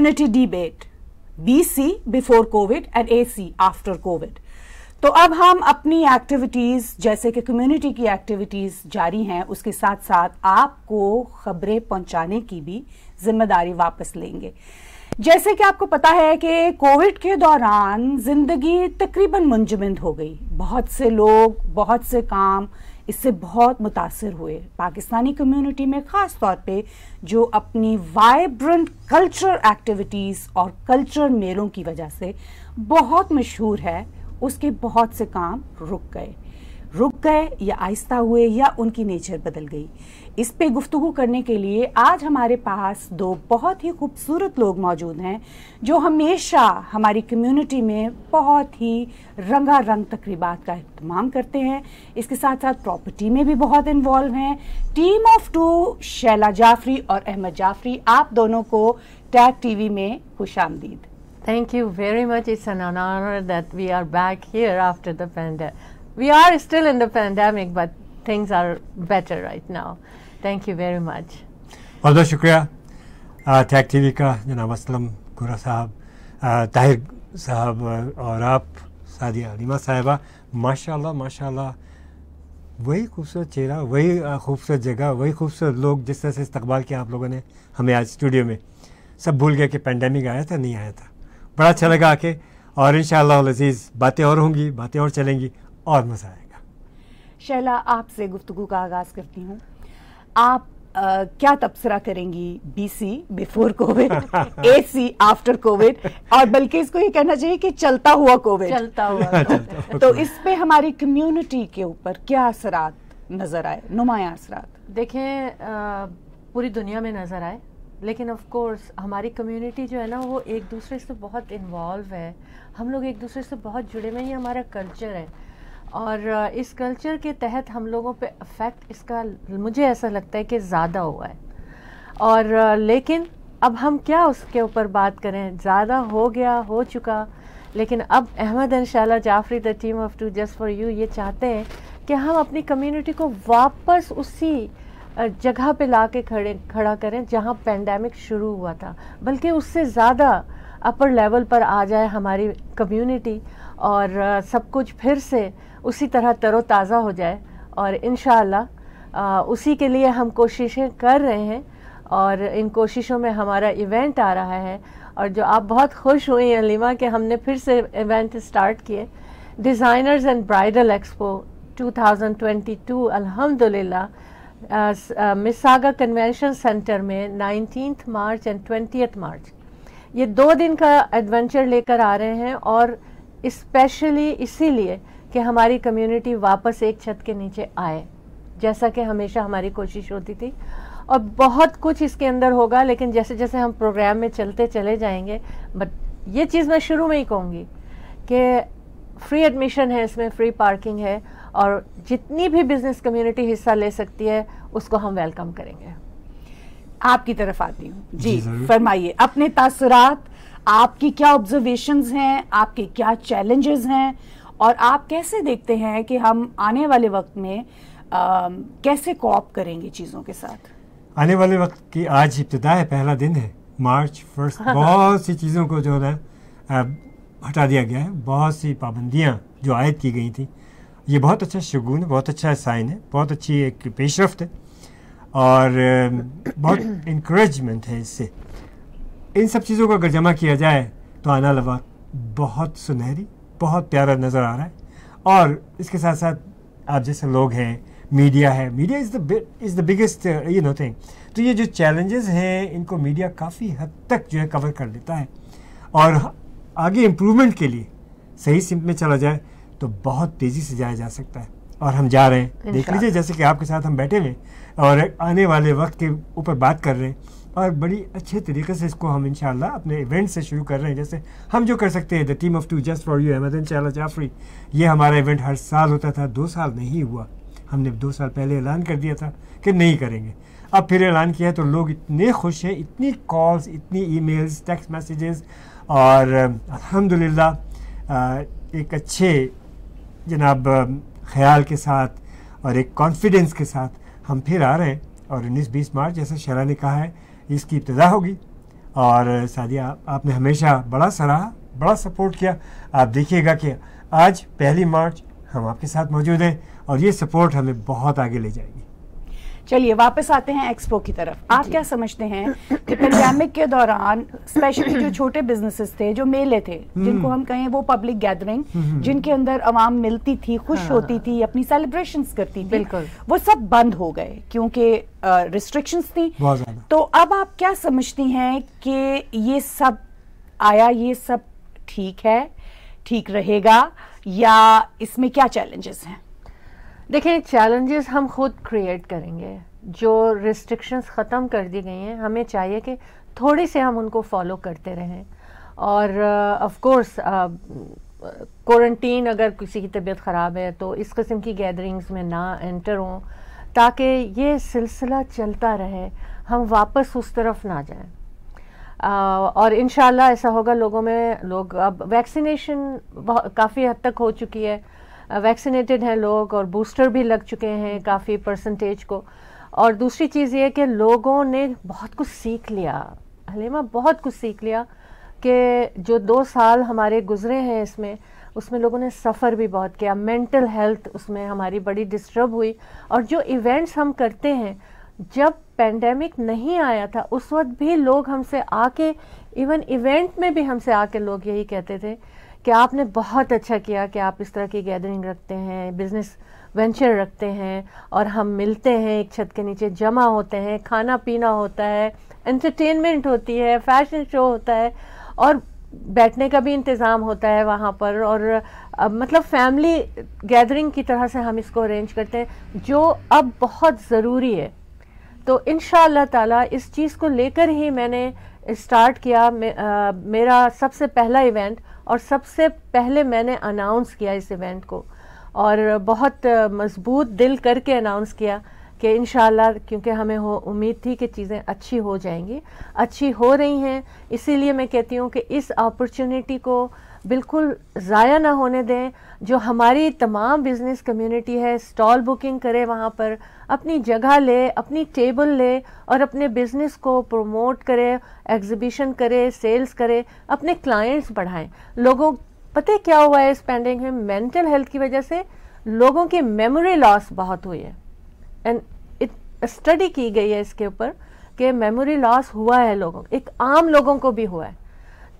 B C before Covid and A C after Covid तो अब हम अपनी एक्टिविटीज़ जैसे कि कम्युनिटी की एक्टिविटीज़ जारी हैं उसके साथ साथ आपको खबरें पहुंचाने की भी जिम्मेदारी वापस लेंगे जैसे कि आपको पता है कि कोविड के दौरान ज़िंदगी तकरीबन मुंजमिंद हो गई बहुत से लोग बहुत से काम इससे बहुत मुतासर हुए पाकिस्तानी कम्युनिटी में ख़ास तौर पे जो अपनी वाइब्रेंट कल्चर एक्टिविटीज़ और कल्चर मेलों की वजह से बहुत मशहूर है उसके बहुत से काम रुक गए रुक गए या आहिस्ता हुए या उनकी नेचर बदल गई इस पे गुफ्तु करने के लिए आज हमारे पास दो बहुत ही खूबसूरत लोग मौजूद हैं जो हमेशा हमारी कम्युनिटी में बहुत ही रंगा रंग तकरीबात का अहतमाम करते हैं इसके साथ साथ प्रॉपर्टी में भी बहुत इन्वॉल्व हैं team of two Shaila Jafri और अहमद जाफरी आप दोनों को टैग टीवी में खुश आमदीद Thank you very much. It's an honor that we are back here after the we are still in the pandemic, but things are better right now. Thank you very much. बहुत शुक्रिया टैक TV का जनाब असलम खुरा साहब ताहिर साहब और आप सादिया हलीमा साहिबा माशाल्लाह माशाल्लाह वही खूबसूरत चेहरा वही uh, खूबसूरत जगह वही खूबसूरत लोग जिस तरह से इस्तकबाल किया आप लोगों ने हमें आज स्टूडियो में सब भूल गया कि पेंडेमिक आया था नहीं आया था बड़ा अच्छा लगा आके और इन शजीज़ बातें और होंगी बातें और चलेंगी और मज़ा आएगा शैला आपसे गुफ्तु का आगाज़ करती हूँ आप Uh, क्या तबसरा करेंगी BC before Covid AC after Covid और बल्कि इसको ये कहना चाहिए कि चलता हुआ कोविड हाँ, चलता हुआ तो इस पे हमारी कम्युनिटी के ऊपर क्या असरात नज़र आए नुमाया असरात देखें पूरी दुनिया में नज़र आए लेकिन ऑफ कोर्स हमारी कम्युनिटी जो है ना वो एक दूसरे से बहुत इन्वॉल्व है हम लोग एक दूसरे से बहुत जुड़े हुए ये हमारा कल्चर है और इस कल्चर के तहत हम लोगों पे अफेक्ट इसका मुझे ऐसा लगता है कि ज़्यादा हुआ है और लेकिन अब हम क्या उसके ऊपर बात करें ज़्यादा हो गया हो चुका लेकिन अब अहमद इनशाला Jafri the team of two just for you ये चाहते हैं कि हम अपनी कम्युनिटी को वापस उसी जगह पे ला के खड़े खड़ा करें जहाँ पेंडेमिक शुरू हुआ था बल्कि उससे ज़्यादा अपर लेवल पर आ जाए हमारी कम्युनिटी और सब कुछ फिर से उसी तरह तरोताज़ा हो जाए और इन उसी के लिए हम कोशिशें कर रहे हैं और इन कोशिशों में हमारा इवेंट आ रहा है और जो आप बहुत खुश हुई हैं लिमा कि हमने फिर से इवेंट स्टार्ट किए डिज़ाइनर्स एंड ब्राइडल एक्सपो 2022 अल्हम्दुलिल्लाह मिसागा कन्वेंशन सेंटर में nineteen March and twenty March ये दो दिन का एडवेंचर लेकर आ रहे हैं और स्पेशली इसीलिए कि हमारी कम्युनिटी वापस एक छत के नीचे आए जैसा कि हमेशा हमारी कोशिश होती थी और बहुत कुछ इसके अंदर होगा लेकिन जैसे जैसे हम प्रोग्राम में चलते चले जाएंगे बट ये चीज़ मैं शुरू में ही कहूँगी कि फ्री एडमिशन है इसमें फ्री पार्किंग है और जितनी भी बिजनेस कम्युनिटी हिस्सा ले सकती है उसको हम वेलकम करेंगे आपकी तरफ आती हूँ जी, जी फरमाइए अपने तासरात आपकी क्या ऑब्जर्वेशन हैं आपके क्या चैलेंजेस हैं और आप कैसे देखते हैं कि हम आने वाले वक्त में आ, कैसे कॉप करेंगे चीज़ों के साथ आने वाले वक्त की आज इब्तदा है पहला दिन है मार्च फर्स्ट हाँ, हाँ। बहुत सी चीज़ों को जो है हटा दिया गया है बहुत सी पाबंदियाँ जो आयद की गई थी ये बहुत अच्छा शगुन है बहुत अच्छा साइन है बहुत अच्छी एक पेशरफ है और बहुत इंक्रेजमेंट है इससे इन सब चीज़ों को अगर जमा किया जाए तो आना लवा बहुत सुनहरी बहुत प्यारा नज़र आ रहा है और इसके साथ साथ आप जैसे लोग हैं मीडिया है media is the is the biggest you know thing तो ये जो चैलेंजेस हैं इनको मीडिया काफ़ी हद तक जो है कवर कर लेता है और आगे इम्प्रूवमेंट के लिए सही सिम में चला जाए तो बहुत तेज़ी से जाया जा सकता है और हम जा रहे हैं देख लीजिए जैसे कि आपके साथ हम बैठे हुए और आने वाले वक्त के ऊपर बात कर रहे हैं और बड़ी अच्छे तरीके से इसको हम इन अपने इवेंट से शुरू कर रहे हैं जैसे हम जो कर सकते हैं the team of two just for you अहमदन चाला जाफरी ये हमारा इवेंट हर साल होता था दो साल नहीं हुआ हमने दो साल पहले ऐलान कर दिया था कि नहीं करेंगे अब फिर ऐलान किया है तो लोग इतने खुश हैं इतनी कॉल्स इतनी ई मेल्स टेक्स मैसेजेस और अलहमदिल्ला एक अच्छे जनाब ख्याल के साथ और एक कॉन्फिडेंस के साथ हम फिर आ रहे हैं और उन्नीस बीस मार्च जैसा शरा ने कहा है इसकी इब्तदा होगी और सादिया आप, आपने हमेशा बड़ा सराहा बड़ा सपोर्ट किया आप देखिएगा कि आज पहली मार्च हम आपके साथ मौजूद हैं और ये सपोर्ट हमें बहुत आगे ले जाएगी चलिए वापस आते हैं एक्सपो की तरफ आप क्या समझते हैं कि पेंडेमिक के दौरान स्पेशली जो छोटे बिजनेसेस थे जो मेले थे हम्म। जिनको हम कहें वो पब्लिक हम्म। गैदरिंग जिनके अंदर आवाम मिलती थी खुश हाँ। होती थी अपनी सेलिब्रेशन करती थी वो सब बंद हो गए क्योंकि रिस्ट्रिक्शंस थी तो अब आप क्या समझती हैं कि ये सब आया ये सब ठीक है ठीक रहेगा या इसमें क्या चैलेंजेस हैं देखें चैलेंजेस हम खुद क्रिएट करेंगे जो रिस्ट्रिक्शंस ख़त्म कर दी गई हैं हमें चाहिए कि थोड़े से हम उनको फॉलो करते रहें और ऑफ कोर्स क्वारंटीन अगर किसी की तबीयत ख़राब है तो इस किस्म की गैदरिंग्स में ना एंटर हों ताकि ये सिलसिला चलता रहे हम वापस उस तरफ ना जाएं आ, uh, और इन ऐसा होगा लोगों में लोग अब वैक्सीनेशन काफ़ी हद तक हो चुकी है वैक्सीनेटेड हैं लोग और बूस्टर भी लग चुके हैं काफ़ी परसेंटेज को और दूसरी चीज़ ये कि लोगों ने बहुत कुछ सीख लिया हलीमा बहुत कुछ सीख लिया कि जो दो साल हमारे गुजरे हैं इसमें उसमें लोगों ने सफ़र भी बहुत किया मेंटल हेल्थ उसमें हमारी बड़ी डिस्टर्ब हुई और जो इवेंट्स हम करते हैं जब पेंडेमिक नहीं आया था उस वक्त भी लोग हमसे आके इवन इवेंट में भी हमसे आके लोग यही कहते थे कि आपने बहुत अच्छा किया कि आप इस तरह की गैदरिंग रखते हैं बिजनेस वेंचर रखते हैं और हम मिलते हैं एक छत के नीचे जमा होते हैं खाना पीना होता है एंटरटेनमेंट होती है फैशन शो होता है और बैठने का भी इंतज़ाम होता है वहाँ पर और अब मतलब फैमिली गैदरिंग की तरह से हम इसको अरेंज करते हैं जो अब बहुत ज़रूरी है तो इन ताला इस चीज़ को लेकर ही मैंने स्टार्ट किया मे, आ, मेरा सबसे पहला इवेंट और सबसे पहले मैंने अनाउंस किया इस इवेंट को और बहुत मजबूत दिल करके अनाउंस किया कि इन क्योंकि हमें हो उम्मीद थी कि चीज़ें अच्छी हो जाएंगी अच्छी हो रही हैं इसीलिए मैं कहती हूँ कि इस अपॉर्चुनिटी को बिल्कुल ज़ाया ना होने दें जो हमारी तमाम बिज़नेस कम्युनिटी है स्टॉल बुकिंग करे वहाँ पर अपनी जगह ले अपनी टेबल ले और अपने बिज़नेस को प्रमोट करे एग्जिबिशन करे सेल्स करे अपने क्लाइंट्स बढ़ाएं लोगों पता क्या हुआ है इस पेंडिंग में मेंटल हेल्थ की वजह से लोगों की मेमोरी लॉस बहुत हुई है एंड स्टडी की गई है इसके ऊपर कि मेमोरी लॉस हुआ है लोगों एक आम लोगों को भी हुआ है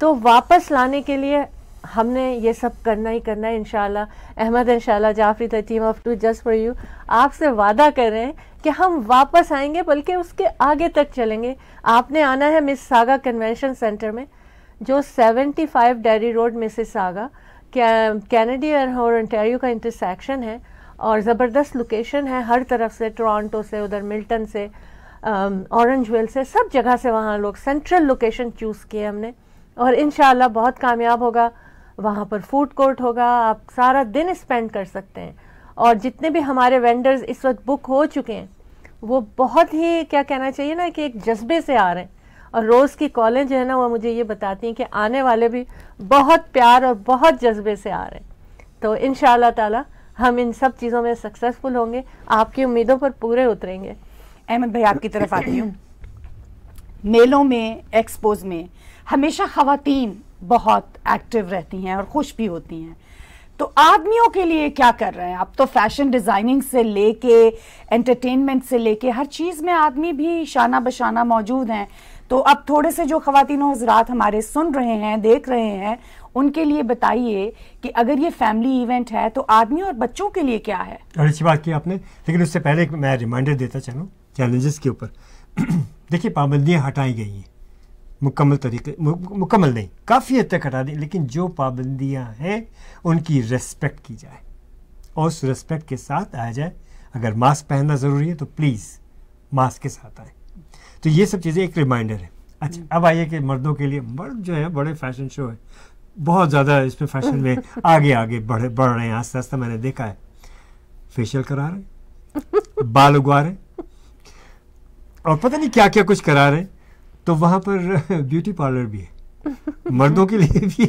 तो वापस लाने के लिए हमने ये सब करना ही करना है इनशाला अहमद इनशाला Jafri team of two just for you आपसे वादा कर रहे हैं कि हम वापस आएंगे बल्कि उसके आगे तक चलेंगे आपने आना है मिस सागा कन्वेंशन सेंटर में जो 75 Derry Road Mississauga Kennedy और इंटेरियो का इंटरसेक्शन है और ज़बरदस्त लोकेशन है हर तरफ से टोरंटो से उधर मिल्टन से ऑरेंजवेल से सब जगह से वहाँ लोग सेंट्रल लोकेशन चूज़ किए हमने और इन बहुत कामयाब होगा वहाँ पर फूड कोर्ट होगा आप सारा दिन स्पेंड कर सकते हैं और जितने भी हमारे वेंडर्स इस वक्त बुक हो चुके हैं वो बहुत ही क्या कहना चाहिए ना कि एक जज्बे से आ रहे हैं और रोज़ की कॉलें जो है ना वो मुझे ये बताती हैं कि आने वाले भी बहुत प्यार और बहुत जज्बे से आ रहे हैं तो इन ताला हम इन सब चीज़ों में सक्सेसफुल होंगे आपकी उम्मीदों पर पूरे उतरेंगे अहमद भाई आपकी तरफ आती हूँ मेलों में एक्सपोज में हमेशा खातन बहुत एक्टिव रहती हैं और खुश भी होती हैं तो आदमियों के लिए क्या कर रहे हैं आप तो फैशन डिज़ाइनिंग से लेके एंटरटेनमेंट से लेके हर चीज़ में आदमी भी शाना बशाना मौजूद हैं तो अब थोड़े से जो खातिन हजरात हमारे सुन रहे हैं देख रहे हैं उनके लिए बताइए कि अगर ये फैमिली इवेंट है तो आदमी और बच्चों के लिए क्या है और अच्छी बात की आपने लेकिन उससे पहले मैं रिमाइंडर देता चलूँ चैलेंजेस के ऊपर देखिए पाबंदियाँ हटाई गई हैं मुकम्मल तरीके मुकम्मल नहीं काफ़ी हद तक हटा दें लेकिन जो पाबंदियाँ हैं उनकी रेस्पेक्ट की जाए और उस रेस्पेक्ट के साथ आया जाए अगर मास्क पहनना ज़रूरी है तो प्लीज़ मास्क के साथ आए तो ये सब चीज़ें एक रिमाइंडर है अच्छा हम्म। अब आइए कि मर्दों के लिए मर्द जो है बड़े फैशन शो है बहुत ज़्यादा इसमें फैशन में आगे आगे बढ़े बढ़ रहे हैं आस्ते आस्ते मैंने देखा है फेशियल करा रहे बाल उगवा रहे और पता नहीं क्या क्या कुछ करा रहे हैं तो वहाँ पर ब्यूटी पार्लर भी है मर्दों के लिए भी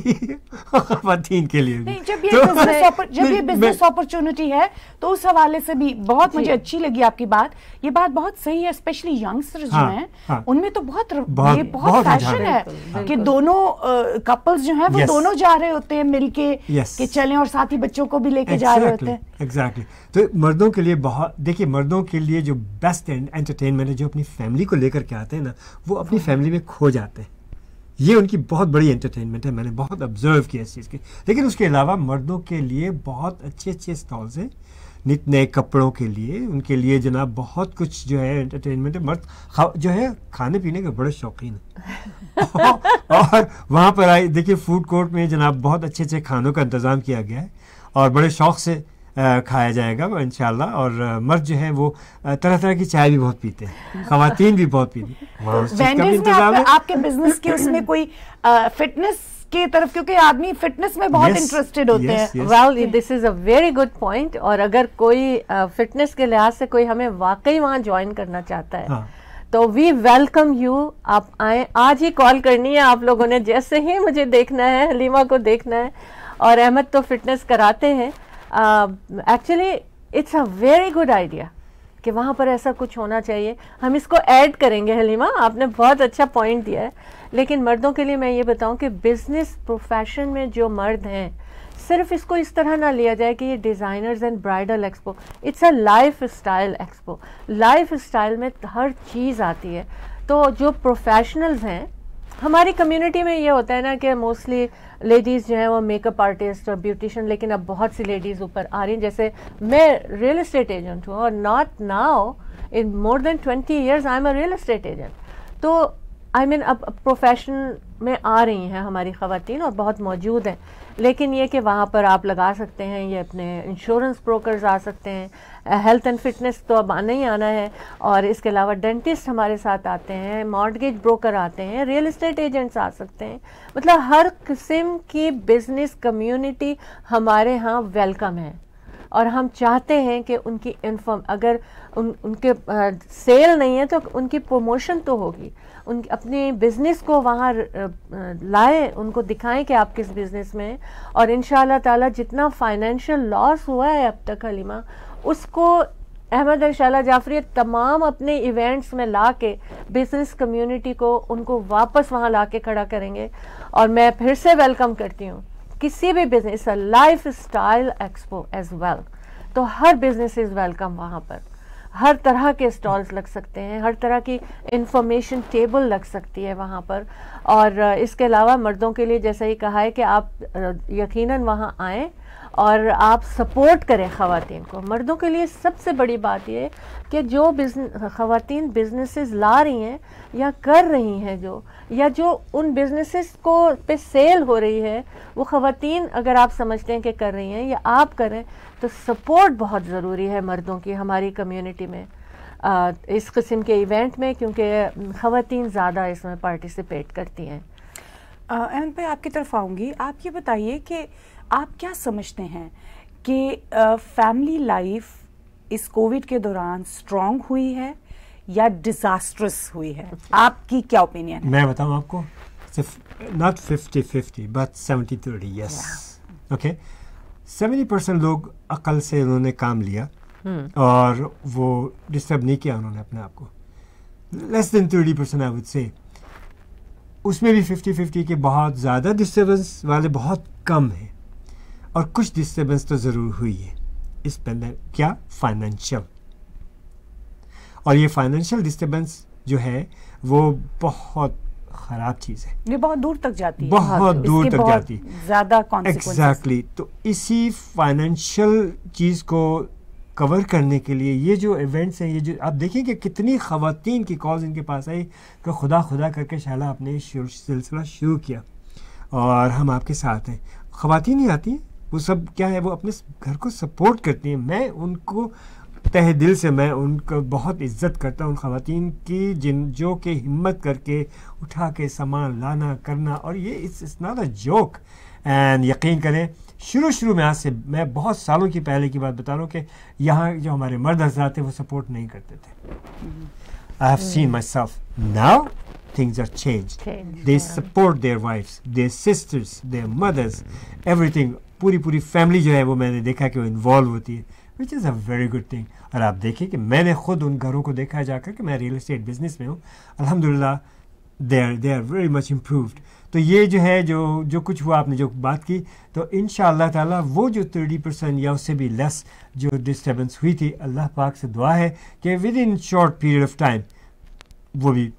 खातन के लिए भी जब ये तो, बिजनेस जब ये बिजनेस अपॉर्चुनिटी है तो उस हवाले से भी बहुत मुझे अच्छी लगी आपकी बात ये बात बहुत सही है स्पेशली यंगस्टर्स हाँ, जो हैं हाँ, उनमें तो बहुत बहुत, ये बहुत फैशन है कि दोनों कपल्स जो हैं वो दोनों जा रहे होते हैं मिलके के चलें और साथ ही बच्चों को भी लेके जा रहे होते हैं एग्जैक्टली तो मर्दों के लिए बहुत देखिए मर्दों के लिए जो बेस्ट एंटरटेनमेंट है जो अपनी फैमिली को लेकर के आते हैं ना वो अपनी फैमिली हाँ। में खो जाते हैं ये उनकी बहुत बड़ी एंटरटेनमेंट है मैंने बहुत ऑब्जर्व किया इस चीज़ के लेकिन उसके अलावा मर्दों के लिए बहुत अच्छे अच्छे स्टॉल्स हैं नित नए कपड़ों के लिए उनके लिए जनाब बहुत कुछ जो है एंटरटेनमेंट है मर्द जो है खाने पीने के बड़े शौकीन है और वहाँ पर आए देखिए फूड कोर्ट में जनाब बहुत अच्छे अच्छे खानों का इंतज़ाम किया गया है और बड़े शौक से खाया जाएगा इन और मर्द जो है वो तरह तरह की चाय भी बहुत पीते हैं खातन भी बहुत पीती हैं आपके बिजनेस के उसमें कोई फिटनेस के तरफ क्योंकि आदमी फिटनेस में बहुत इंटरेस्टेड yes, होते yes, हैं well this is a very good point और अगर कोई फिटनेस uh, के लिहाज से कोई हमें वाकई वहाँ ज्वाइन करना चाहता है हाँ. तो वी वेलकम यू आप आए आज ही कॉल करनी है आप लोगों ने जैसे ही मुझे देखना है हलीमा को देखना है और अहमद तो फिटनेस कराते हैं actually it's a very good idea कि वहाँ पर ऐसा कुछ होना चाहिए हम इसको ऐड करेंगे हलीमा आपने बहुत अच्छा पॉइंट दिया है लेकिन मर्दों के लिए मैं ये बताऊँ कि बिज़नेस प्रोफेशन में जो मर्द हैं सिर्फ इसको इस तरह ना लिया जाए कि ये designers and bridal expo it's a lifestyle expo lifestyle में हर चीज़ आती है तो जो प्रोफेशनल्स हैं हमारी कम्युनिटी में ये होता है ना कि मोस्टली लेडीज़ जो हैं वो मेकअप आर्टिस्ट और ब्यूटिशन लेकिन अब बहुत सी लेडीज़ ऊपर आ रही हैं जैसे मैं रियल इस्टेट एजेंट हूँ और not now in more than twenty years I am a real estate agent तो आई I मीन mean, अब प्रोफेशन મે આ રહી હૈ હમારી ખવાતિન ઓર બહોત મૌજૂદ હૈ લેકિન યે કે વહા પર આપ લગા સકતે હે યે અપને ઇન્સ્યોરન્સ બ્રોકર્સ આ સકતે હે હેલ્થ એન્ડ ફિટનેસ તો અબ આના હી આના હે ઓર ઇસકે અલાવા ડેન્ટિસ્ટ હમારે સાથ આતે હે મોર્ગેજ બ્રોકર આતે હે રિયલ اسٹیટ એજન્ટસ આ સકતે હે મતલબ હર કિસમ કી બિઝનેસ કમ્યુનિટી હમારે હા વેલકમ હૈ और हम चाहते हैं कि उनकी इन्फॉर्म अगर उन उनके आ, सेल नहीं है तो उनकी प्रमोशन तो होगी उन अपने बिज़नेस को वहाँ लाए उनको दिखाएं कि आप किस बिज़नेस में हैं और इन ताला जितना फाइनेंशियल लॉस हुआ है अब तक हलीमा उसको अहमद अरशाला जाफरी तमाम अपने इवेंट्स में ला के बिजनेस कम्यूनिटी को उनको वापस वहाँ ला के खड़ा करेंगे और मैं फिर से वेलकम करती हूँ किसी भी business lifestyle expo as well तो हर बिजनेस इज़ वेलकम वहाँ पर हर तरह के स्टॉल्स लग सकते हैं हर तरह की इंफॉर्मेशन टेबल लग सकती है वहाँ पर और इसके अलावा मर्दों के लिए जैसा ही कहा है कि आप यकीनन वहाँ आएँ और आप सपोर्ट करें ख़वान को मर्दों के लिए सबसे बड़ी बात यह कि जो बिजन ख़वान बिजनेसेस ला रही हैं या कर रही हैं जो या जो उन बिजनेसेस को पे सेल हो रही है वो ख़वान अगर आप समझते हैं कि कर रही हैं या आप करें तो सपोर्ट बहुत ज़रूरी है मर्दों की हमारी कम्यूनिटी में आ, इस किस्म के इवेंट में क्योंकि ख़वान ज़्यादा इसमें पार्टिसिपेट करती हैं अहमद भाई आपकी तरफ आऊँगी आप ये बताइए कि आप क्या समझते हैं कि फैमिली लाइफ इस कोविड के दौरान स्ट्रांग हुई है या डिजास्ट्रस हुई है आपकी क्या ओपिनियन मैं बताऊं आपको not fifty fifty but seventy thirty yes okay seventy percent लोग अकल से उन्होंने काम लिया hmm. और वो डिस्टर्ब नहीं किया उन्होंने अपने आप को less than thirty percent I would say उसमें भी फिफ्टी फिफ्टी के बहुत ज़्यादा डिस्टर्बेंस वाले बहुत कम हैं और कुछ डिस्टर्बेंस तो ज़रूर हुई है इस पहले क्या फाइनेंशियल और ये फाइनेंशियल डिस्टर्बेंस जो है वो बहुत खराब चीज़ है ये बहुत दूर तक जाती है बहुत हाँ, तो दूर तक बहुत जाती है ज़्यादा एग्जैक्टली exactly. तो इसी फाइनेंशियल चीज़ को कवर करने के लिए ये जो इवेंट्स हैं ये जो आप देखें कि कितनी खातन की कॉल इनके पास आई कि खुदा खुदा करके शाला आपने सिलसिला शुरू किया और हम आपके साथ हैं ख़वातीन ही आती हैं वो सब क्या है वो अपने घर को सपोर्ट करती हैं मैं उनको तह दिल से मैं उनको बहुत इज्जत करता हूँ उन खातन की जिन जो कि हिम्मत करके उठा के सामान लाना करना और ये it's not a joke and यकीन करें शुरू शुरू में आज से मैं बहुत सालों की पहले की बात बता रहा हूँ कि यहाँ जो हमारे मर्द हजरा थे वो सपोर्ट नहीं करते थे I have seen myself now things are change they support their wife their sisters their mothers everything पूरी पूरी फैमिली जो है वो मैंने देखा कि वो इन्वॉल्व होती है which is a very good thing और आप देखें कि मैंने खुद उन घरों को देखा जाकर कि मैं रियल इस्टेट बिजनेस में हूँ अलहमदिल्ला they are they are very much improved तो ये जो है जो जो कुछ हुआ आपने जो बात की तो इन ताला वो जो थर्टी परसेंट या उससे भी लेस जो डिस्टर्बेंस हुई थी अल्लाह पाक से दुआ है कि within short period of time वो भी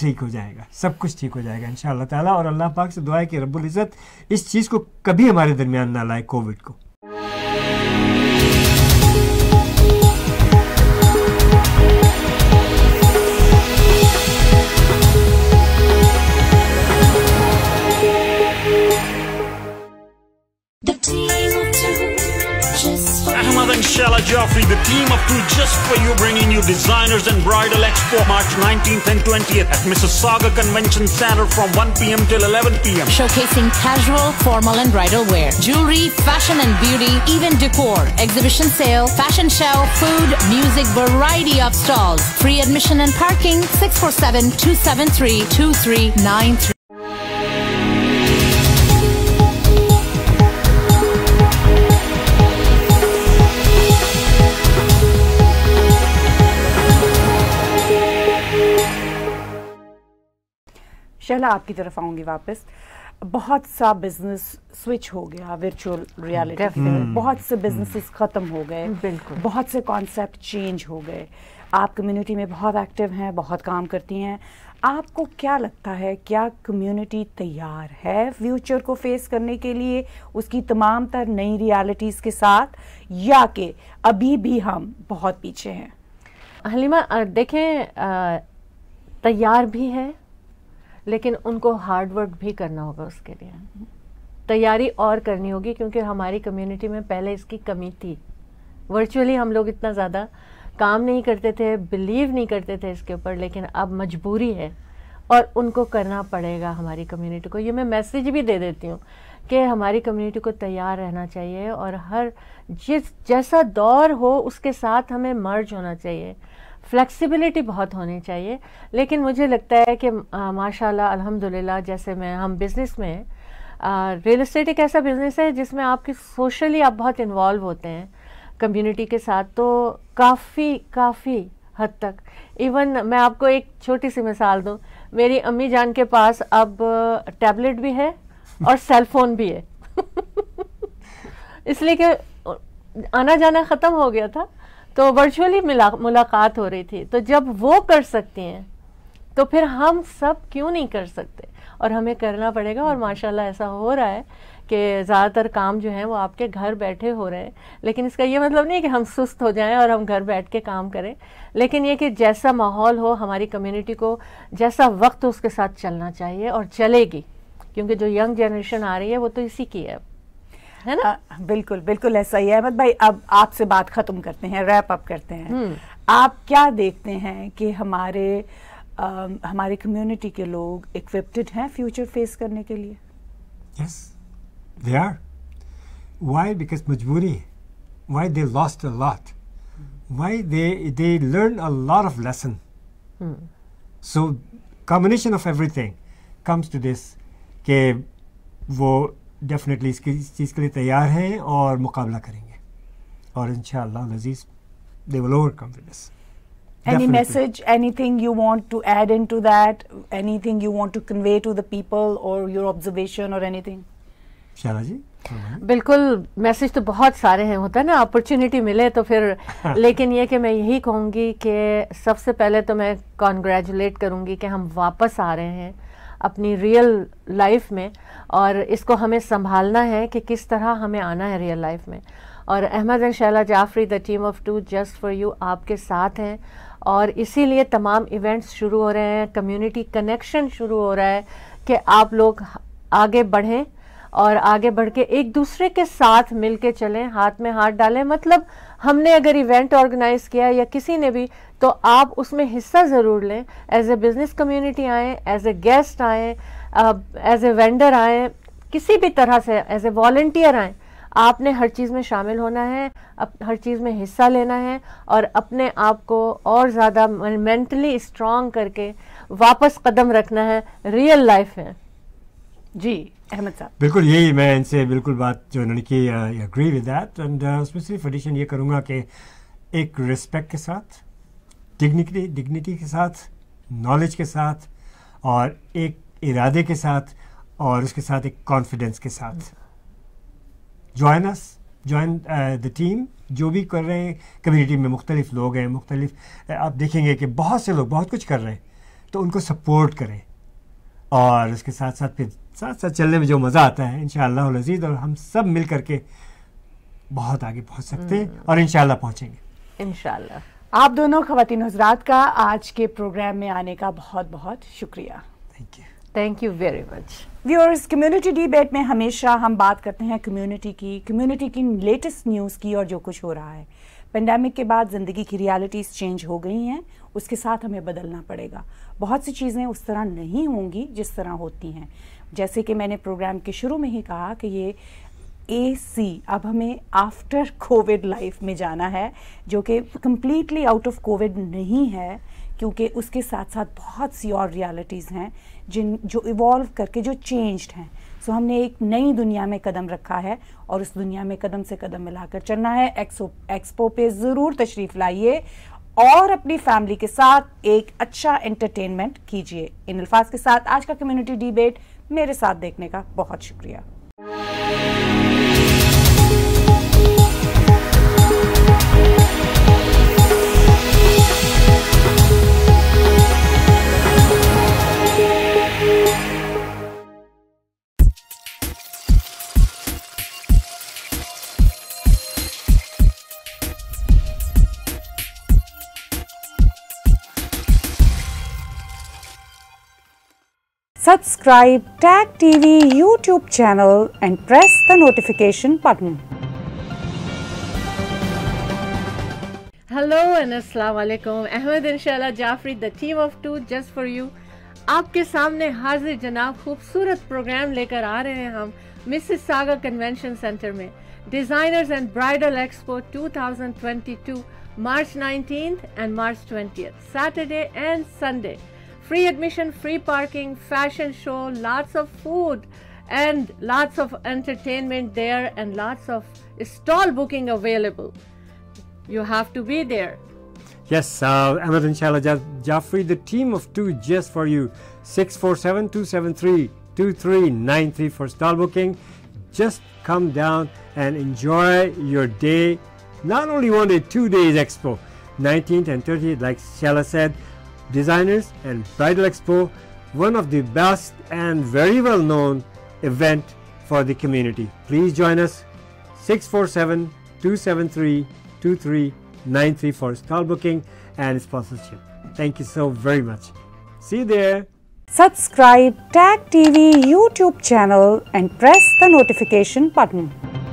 ठीक हो जाएगा सब कुछ ठीक हो जाएगा इन ताला और अल्लाह पाक से दुआ है कि रब्बुल इज़्ज़त इस चीज़ को कभी हमारे दरमियान ना लाए कोविड को Joffrey, the team of two just for you, bringing you Designers and Bridal Expo, March 19th and 20th at Mississauga Convention Center from 1 p.m. till 11 p.m. Showcasing casual, formal, and bridal wear, jewelry, fashion and beauty, even decor, exhibition sale, fashion show, food, music, variety of stalls, free admission and parking, 647 273 2393. Shahla आपकी तरफ आऊंगी वापस बहुत सा business switch हो गया virtual reality बहुत से बिजनेसेस ख़त्म हो गए बहुत से कॉन्सेप्ट चेंज हो गए आप कम्युनिटी में बहुत एक्टिव हैं बहुत काम करती हैं आपको क्या लगता है क्या कम्युनिटी तैयार है फ्यूचर को फेस करने के लिए उसकी तमाम तर नई रियलिटीज़ के साथ या कि अभी भी हम बहुत पीछे हैं हलीमा देखें तैयार भी है लेकिन उनको हार्ड वर्क भी करना होगा उसके लिए तैयारी और करनी होगी क्योंकि हमारी कम्युनिटी में पहले इसकी कमी थी वर्चुअली हम लोग इतना ज़्यादा काम नहीं करते थे बिलीव नहीं करते थे इसके ऊपर लेकिन अब मजबूरी है और उनको करना पड़ेगा हमारी कम्युनिटी को ये मैं मैसेज भी दे देती हूँ कि हमारी कम्युनिटी को तैयार रहना चाहिए और हर जिस जैसा दौर हो उसके साथ हमें मर्ज होना चाहिए फ्लेक्सिबिलिटी बहुत होनी चाहिए लेकिन मुझे लगता है कि माशाल्लाह अल्हम्दुलिल्लाह जैसे मैं हम बिज़नेस में रियल इस्टेट एक ऐसा बिज़नेस है जिसमें आपकी सोशली आप बहुत इन्वॉल्व होते हैं कम्युनिटी के साथ तो काफ़ी काफ़ी हद तक इवन मैं आपको एक छोटी सी मिसाल दूँ मेरी अम्मी जान के पास अब टैबलेट भी है और सेल फोन भी है इसलिए कि आना जाना ख़त्म हो गया था तो वर्चुअली मुलाकात हो रही थी तो जब वो कर सकती हैं तो फिर हम सब क्यों नहीं कर सकते और हमें करना पड़ेगा और माशाल्लाह ऐसा हो रहा है कि ज़्यादातर काम जो है वो आपके घर बैठे हो रहे हैं लेकिन इसका ये मतलब नहीं कि हम सुस्त हो जाएं और हम घर बैठ के काम करें लेकिन ये कि जैसा माहौल हो हमारी कम्युनिटी को जैसा वक्त उसके साथ चलना चाहिए और चलेगी क्योंकि जो यंग जनरेशन आ रही है वो तो इसी की है है ना आ, बिल्कुल बिल्कुल ऐसा ही है अहमद भाई अब आपसे बात खत्म करते हैं रैप अप करते हैं हम्म। आप क्या देखते हैं कि हमारे आ, हमारे कम्युनिटी के लोग इक्विप्टेड हैं फ्यूचर फेस करने के लिए yes they are why because मजबूरी why they lost a lot why they they learn a lot of lesson so combination of everything comes to this के वो डेफिनेटली इस चीज़ के लिए तैयार हैं और मुकाबला करेंगे और इन शजीज़ they will overcome this Any message, anything you want to add into that, anything you want to convey to the people or your observation or anything? शाला जी बिल्कुल मैसेज तो बहुत सारे हैं होता है ना अपॉर्चुनिटी मिले तो फिर लेकिन ये कि मैं यही कहूँगी कि सबसे पहले तो मैं कॉन्ग्रेचुलेट करूँगी कि हम वापस आ रहे हैं अपनी रियल लाइफ में और इसको हमें संभालना है कि किस तरह हमें आना है रियल लाइफ में और Ahmed and Shaila Jafri the team of two just for you आपके साथ हैं और इसीलिए तमाम इवेंट्स शुरू हो रहे हैं कम्युनिटी कनेक्शन शुरू हो रहा है कि आप लोग आगे बढ़ें और आगे बढ़ के एक दूसरे के साथ मिल के चलें हाथ में हाथ डालें मतलब हमने अगर इवेंट ऑर्गेनाइज किया या किसी ने भी तो आप उसमें हिस्सा ज़रूर लें एज ए बिज़नेस कम्युनिटी आए एज ए गेस्ट आए एज ए वेंडर आएँ किसी भी तरह से एज ए वॉल्टियर आएँ आपने हर चीज़ में शामिल होना है अप, हर चीज़ में हिस्सा लेना है और अपने आप को और ज़्यादा मेंटली स्ट्रांग करके वापस कदम रखना है रियल लाइफ में जी अहमद साहब बिल्कुल यही मैं इनसे बिल्कुल बात जो इन्होंने की एग्री विद दैट एंड उसमें सिर्फ एडिशन ये करूँगा कि एक रिस्पेक्ट के साथ डिग्निटी डिग्निटी के साथ नॉलेज के साथ और एक इरादे के साथ और उसके साथ एक कॉन्फिडेंस के साथ join us join the team जो भी कर रहे हैं कम्युनिटी में मुख्तलिफ लोग हैं मुख्तलिफ uh, आप देखेंगे कि बहुत से लोग बहुत कुछ कर रहे हैं तो उनको सपोर्ट करें और उसके साथ साथ फिर साथ साथ चलने में जो मज़ा आता है इन लजीज और हम सब मिल करके बहुत आगे पहुँच सकते हैं हम्म। और इन पहुँचेंगे इन आप दोनों खातिन हजरात का आज के प्रोग्राम में आने का बहुत बहुत शुक्रिया thank you thank you very much viewers community debate में हमेशा हम बात करते हैं कम्युनिटी की कम्युनिटी की लेटेस्ट न्यूज़ की और जो कुछ हो रहा है पेंडेमिक के बाद ज़िंदगी की रियलिटीज़ चेंज हो गई हैं उसके साथ हमें बदलना पड़ेगा बहुत सी चीज़ें उस तरह नहीं होंगी जिस तरह होती हैं जैसे कि मैंने प्रोग्राम के शुरू में ही कहा कि ये ए सी अब हमें आफ्टर कोविड लाइफ में जाना है जो कि कम्प्लीटली आउट ऑफ कोविड नहीं है क्योंकि उसके साथ साथ बहुत सी और रियलिटीज़ हैं जिन जो इवॉल्व करके जो चेंज्ड हैं सो so, हमने एक नई दुनिया में कदम रखा है और उस दुनिया में कदम से कदम मिलाकर चलना है एक्सो एक्सपो पे ज़रूर तशरीफ़ लाइए और अपनी फैमिली के साथ एक अच्छा एंटरटेनमेंट कीजिए इन अल्फाज के साथ आज का कम्युनिटी डिबेट मेरे साथ देखने का बहुत शुक्रिया Subscribe Tag TV YouTube channel and press the notification button. Hello and Assalamu alaikum. Ahmed Inshallah Jafri, the team of two just for you. आपके सामने हाजिर जनाब खूबसूरत प्रोग्राम लेकर आ रहे हैं हम मिसेस सागर कन्वेंशन सेंटर में designers and bridal expo 2022 March 19th and March 20th Saturday and Sunday free admission, free parking, fashion show, lots of food and lots of entertainment there and lots of stall booking available. You have to be there. Yes, uh, Ahmed and Shaila Jaffrey, the team of two just for you. 647 273 2393 for stall booking. Just come down and enjoy your day. Not only one day, two days expo. 19th and 30th, like Shella said, designers and Bridal Expo, one of the best and very well known event for the community. Please join us 647-273-2393 for stall booking and sponsorship. Thank you so very much. See you there. Subscribe Tag TV YouTube channel and press the notification button.